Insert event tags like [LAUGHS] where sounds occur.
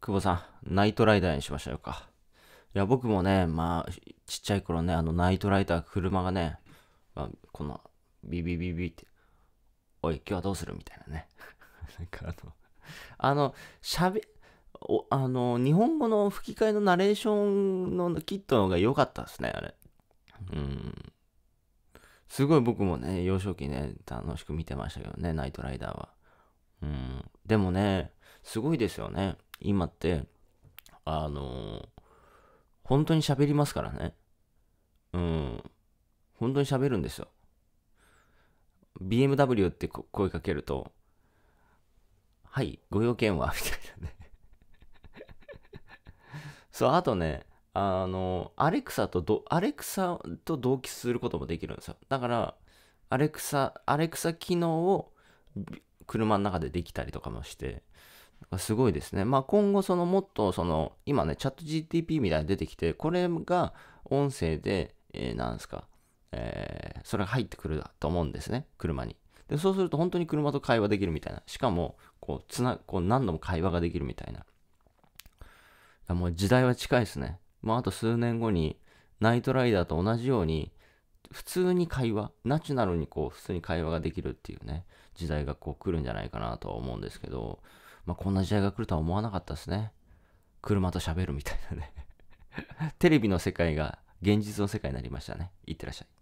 久保さん、ナイトライダーにしましょうか。いや、僕もね、まあ、ちっちゃい頃ね、あの、ナイトライダー、車がね、まあ、この、ビビビビって、おい、今日はどうするみたいなね。[LAUGHS] なんかあの、あの、しゃべ、おあの、日本語の吹き替えのナレーションのキットの方が良かったですね、あれ。うん。すごい僕もね、幼少期ね、楽しく見てましたけどね、ナイトライダーは。うん。でもね、すごいですよね。今って、あのー、本当に喋りますからね。うん。本当に喋るんですよ。BMW って声かけると、はい、ご用件はみたいなね [LAUGHS] そう、あとね、あの、アレクサとど、アレクサと同期することもできるんですよ。だから、アレクサ、アレクサ機能を車の中でできたりとかもして、すごいですね。まあ、今後、そのもっとその今ね、チャット GTP みたいに出てきて、これが音声で、えー、なんですか、えー、それが入ってくると思うんですね、車に。でそうすると本当に車と会話できるみたいな。しかもこうつな、こう何度も会話ができるみたいな。もう時代は近いですね。まあ、あと数年後に、ナイトライダーと同じように、普通に会話、ナチュラルにこう、普通に会話ができるっていうね、時代がこう来るんじゃないかなとは思うんですけど、まあ、こんな時代が来るとは思わなかったですね。車と喋るみたいなねテレビの世界が現実の世界になりましたね。いってらっしゃい。